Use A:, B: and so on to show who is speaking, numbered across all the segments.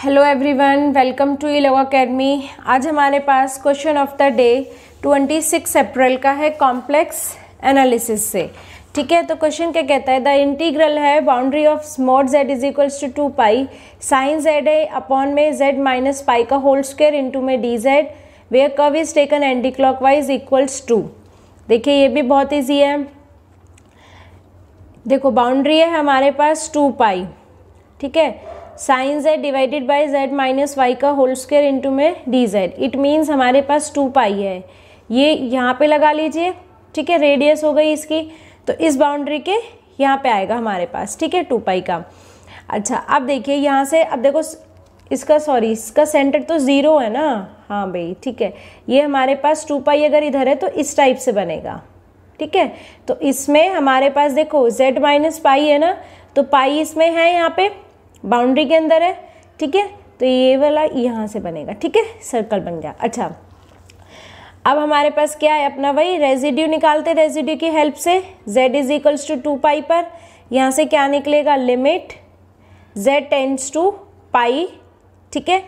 A: hello everyone welcome to E academy आज हमारे पास question of the day 26 April का है कॉम्प्लेक्स एनालिसिस से ठीक है तो क्वेश्चन क्या कहता है द इंटीग्रल है बाउंड्री ऑफ स्मॉट z is equals to two pi sine z है अपॉन में जेड माइनस पाई का होल स्क्वेयर इंटू में डी जेड वे कव is taken anticlockwise equals to देखिए ये भी बहुत ईजी है देखो बाउंड्री है हमारे पास टू पाई ठीक है sine z divided by z minus y का होल स्क्वायर इंटू में डी जेड इट मीन्स हमारे पास टू पाई है ये यहाँ पे लगा लीजिए ठीक है रेडियस हो गई इसकी तो इस बाउंड्री के यहाँ पे आएगा हमारे पास ठीक है टू पाई का अच्छा अब देखिए यहाँ से अब देखो इसका सॉरी इसका सेंटर तो ज़ीरो है ना हाँ भाई ठीक है ये हमारे पास टू पाई अगर इधर है तो इस टाइप से बनेगा ठीक है तो इसमें हमारे पास देखो जेड माइनस पाई है ना तो पाई इसमें है यहाँ पे बाउंड्री के अंदर है ठीक है तो ये वाला यहाँ से बनेगा ठीक है सर्कल बन गया अच्छा अब हमारे पास क्या है अपना वही रेजिड्यू निकालते रेजिड्यू की हेल्प से z is equals to two pi पर यहाँ से क्या निकलेगा limit z tends to pi ठीक है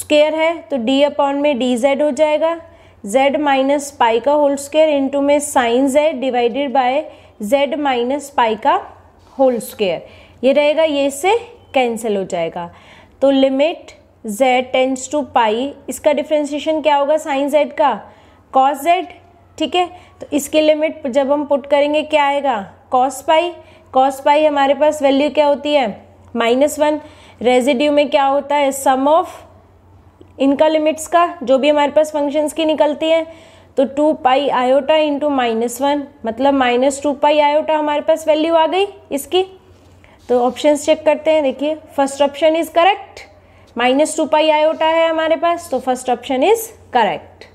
A: स्केयर है तो d अपॉन में dz हो जाएगा z माइनस पाई का होल स्केयर इंटू में sine z divided by z minus pi का होल स्केयर ये रहेगा ये से कैंसिल हो जाएगा तो limit z tends to pi इसका डिफ्रेंशिएशन क्या होगा साइन z का कॉस z ठीक है तो इसकी लिमिट जब हम पुट करेंगे क्या आएगा कॉस पाई कॉस पाई हमारे पास वैल्यू क्या होती है माइनस वन रेजिड्यू में क्या होता है सम ऑफ इनका लिमिट्स का जो भी हमारे पास फंक्शंस की निकलती है तो two pi iota into minus one मतलब माइनस टू पाई आयोटा हमारे पास वैल्यू आ गई इसकी तो ऑप्शन चेक करते हैं देखिए first option is correct minus two pi iota है हमारे पास तो फर्स्ट ऑप्शन इज करेक्ट